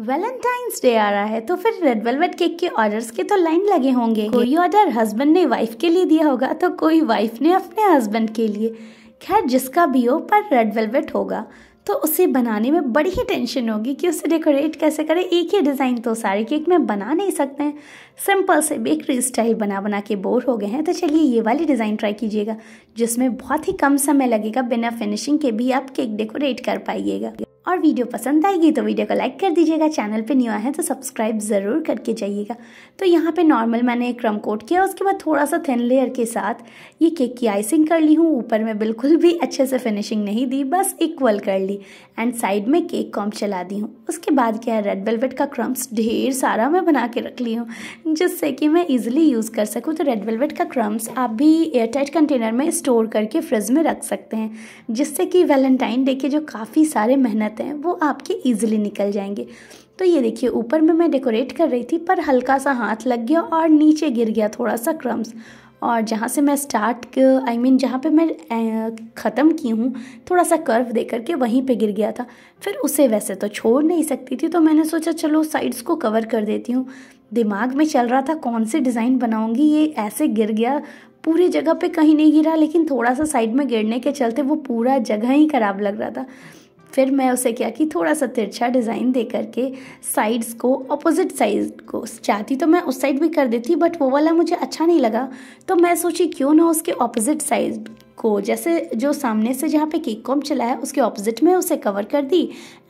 Valentine's day आ रहा है तो फिर रेड वेलवेट केक के ऑर्डर्स के तो लाइन लगे होंगे कोई ऑर्डर हस्बैंड ने वाइफ के लिए दिया होगा तो कोई वाइफ ने अपने हस्बैंड के लिए खैर जिसका भी हो पर रेड वेलवेट होगा तो उसे बनाने में बड़ी ही टेंशन होगी कि उसे डेकोरेट कैसे करें एक ही डिज़ाइन तो सारे केक में बना नहीं सकते हैं सिंपल से बेकरी स्टाइल बना बना के बोर हो गए हैं तो चलिए ये वाली डिज़ाइन ट्राई कीजिएगा जिसमें बहुत ही कम समय लगेगा बिना फिनिशिंग के भी आप केक डेकोरेट कर पाइएगा और वीडियो पसंद आएगी तो वीडियो को लाइक कर दीजिएगा चैनल पे न्यू आए हैं तो सब्सक्राइब ज़रूर करके जाइएगा तो यहाँ पे नॉर्मल मैंने एक क्रम कोट किया उसके बाद थोड़ा सा थिन लेयर के साथ ये केक की आइसिंग कर ली हूँ ऊपर में बिल्कुल भी अच्छे से फिनिशिंग नहीं दी बस इक्वल कर ली एंड साइड में केक कॉम चला दी हूँ उसके बाद क्या है रेड वेलवेट का क्रम्स ढेर सारा मैं बना के रख ली हूँ जिससे कि मैं ईजिली यूज़ कर सकूँ तो रेड वेलवेट का क्रम्स आप भी एयरटाइट कंटेनर में स्टोर करके फ्रिज में रख सकते हैं जिससे कि वैलेंटाइन डे के जो काफ़ी सारे मेहनत रहते हैं वो आपके ईजिली निकल जाएंगे तो ये देखिए ऊपर में मैं डेकोरेट कर रही थी पर हल्का सा हाथ लग गया और नीचे गिर गया थोड़ा सा क्रम्स और जहाँ से मैं स्टार्ट आई मीन जहाँ पे मैं ख़त्म की हूँ थोड़ा सा कर्व दे करके वहीं पे गिर गया था फिर उसे वैसे तो छोड़ नहीं सकती थी तो मैंने सोचा चलो साइड्स को कवर कर देती हूँ दिमाग में चल रहा था कौन से डिज़ाइन बनाऊँगी ये ऐसे गिर गया पूरी जगह पे कहीं नहीं गिरा लेकिन थोड़ा सा साइड में गिरने के चलते वो पूरा जगह ही ख़राब लग रहा था फिर मैं उसे क्या कि थोड़ा सा तिरछा डिज़ाइन दे करके साइड्स को अपोजिट साइड को चाहती तो मैं उस साइड भी कर देती बट वो वाला मुझे अच्छा नहीं लगा तो मैं सोची क्यों ना उसके अपोजिट साइड को जैसे जो सामने से जहाँ पे केक कॉम चला है उसके ऑपोजिट में उसे कवर कर दी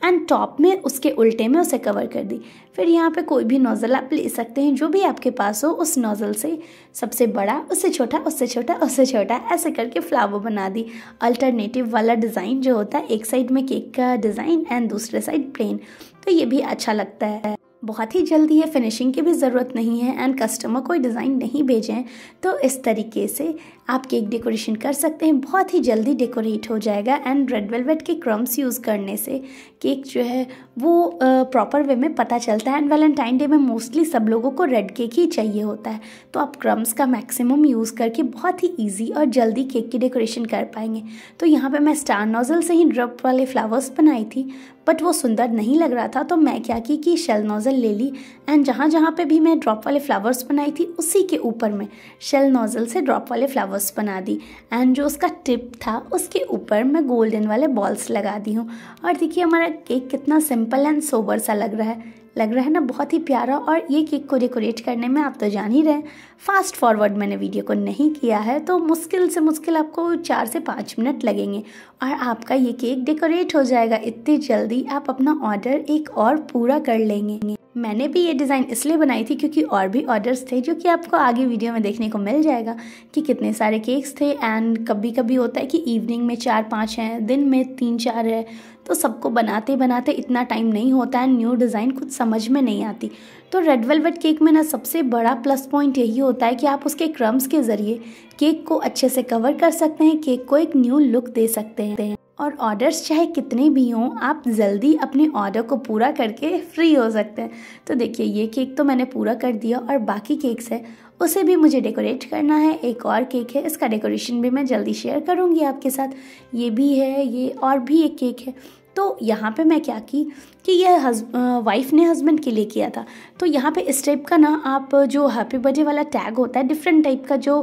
एंड टॉप में उसके उल्टे में उसे कवर कर दी फिर यहाँ पे कोई भी नोज़ल आप ले सकते हैं जो भी आपके पास हो उस नोज़ल से सबसे बड़ा उससे छोटा उससे छोटा उससे छोटा ऐसे करके फ्लावर बना दी अल्टरनेटिव वाला डिज़ाइन जो होता है एक साइड में केक का डिज़ाइन एंड दूसरे साइड प्लेन तो ये भी अच्छा लगता है बहुत ही जल्दी है फिनिशिंग की भी ज़रूरत नहीं है एंड कस्टमर कोई डिज़ाइन नहीं भेजें तो इस तरीके से आप केक डेकोरेशन कर सकते हैं बहुत ही जल्दी डेकोरेट हो जाएगा एंड रेड वेलवेट के क्रम्स यूज़ करने से केक जो है वो प्रॉपर वे में पता चलता है एंड वैलेंटाइन डे में मोस्टली सब लोगों को रेड केक ही चाहिए होता है तो आप क्रम्स का मैक्सिमम यूज़ करके बहुत ही ईजी और जल्दी केक की डेकोरेशन कर पाएंगे तो यहाँ पर मैं स्टार नोज़ल से ही ड्रप वाले फ्लावर्स बनाई थी बट वो सुंदर नहीं लग रहा था तो मैं क्या की कि शेल नोज़ल नोज़ल ले ली एंड जहाँ जहाँ पे भी मैं ड्रॉप वाले फ्लावर्स बनाई थी उसी के ऊपर मैं शेल नोज़ल से ड्रॉप वाले फ्लावर्स बना दी एंड जो उसका टिप था उसके ऊपर मैं गोल्डन वाले बॉल्स लगा दी हूँ और देखिए हमारा केक कितना सिंपल एंड सोबर सा लग रहा है लग रहा है ना बहुत ही प्यारा और ये केक को डेकोरेट करने में आप तो जान ही रहे फास्ट फॉरवर्ड मैंने वीडियो को नहीं किया है तो मुश्किल से मुश्किल आपको चार से पाँच मिनट लगेंगे और आपका ये केक डेकोरेट हो जाएगा इतनी जल्दी आप अपना ऑर्डर एक और पूरा कर लेंगे मैंने भी ये डिज़ाइन इसलिए बनाई थी क्योंकि और भी ऑर्डर्स थे जो कि आपको आगे वीडियो में देखने को मिल जाएगा कि कितने सारे केक्स थे एंड कभी कभी होता है कि इवनिंग में चार पाँच हैं दिन में तीन चार है तो सबको बनाते बनाते इतना टाइम नहीं होता है न्यू डिज़ाइन कुछ समझ में नहीं आती तो रेड वेलवेट केक में ना सबसे बड़ा प्लस पॉइंट यही होता है कि आप उसके क्रम्स के ज़रिए केक को अच्छे से कवर कर सकते हैं केक को एक न्यू लुक दे सकते हैं और ऑर्डर्स चाहे कितने भी हों आप जल्दी अपने ऑर्डर को पूरा करके फ्री हो सकते हैं तो देखिए ये केक तो मैंने पूरा कर दिया और बाकी केक्स है उसे भी मुझे डेकोरेट करना है एक और केक है इसका डेकोरेशन भी मैं जल्दी शेयर करूँगी आपके साथ ये भी है ये और भी एक केक है तो यहाँ पे मैं क्या की कि यह हज वाइफ ने हस्बैंड के लिए किया था तो यहाँ पे इस टाइप का ना आप जो हैप्पी बर्थडे वाला टैग होता है डिफरेंट टाइप का जो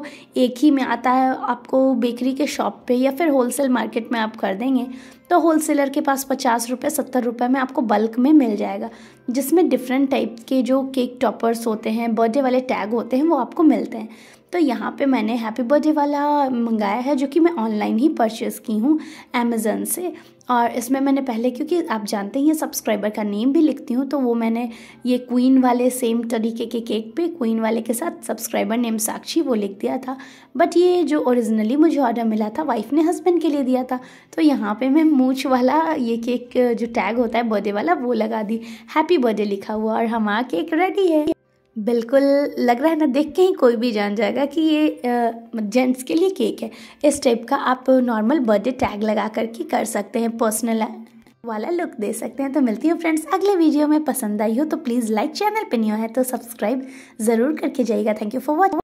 एक ही में आता है आपको बेकरी के शॉप पे या फिर होलसेल मार्केट में आप कर देंगे तो होलसेलर के पास पचास रुपये सत्तर रुपये में आपको बल्क में मिल जाएगा जिसमें डिफरेंट टाइप के जो केक टॉपर्स होते हैं बर्थडे वाले टैग होते हैं वो आपको मिलते हैं तो यहाँ पे मैंने हैप्पी बर्थडे वाला मंगाया है जो कि मैं ऑनलाइन ही परचेज़ की हूँ अमेज़न से और इसमें मैंने पहले क्योंकि आप जानते ही हैं सब्सक्राइबर का नेम भी लिखती हूँ तो वो मैंने ये क्वीन वाले सेम तरीके के केक पे क्वीन वाले के साथ सब्सक्राइबर नेम साक्षी वो लिख दिया था बट ये जो ओरिजिनली मुझे ऑर्डर मिला था वाइफ ने हस्बैंड के लिए दिया था तो यहाँ पे मैं मूछ वाला ये केक जो टैग होता है बर्थडे वाला वो लगा दी हैप्पी बर्थडे लिखा हुआ और हमारा केक रेडी है बिल्कुल लग रहा है ना देख के ही कोई भी जान जाएगा कि ये जेंट्स के लिए केक है इस टाइप का आप नॉर्मल बर्थडे टैग लगा करके कर सकते हैं पर्सनल वाला लुक दे सकते हैं तो मिलती हूँ फ्रेंड्स अगले वीडियो में पसंद आई हो तो प्लीज़ लाइक चैनल पे नहीं हो है तो सब्सक्राइब ज़रूर करके जाइएगा थैंक यू फॉर वॉचिंग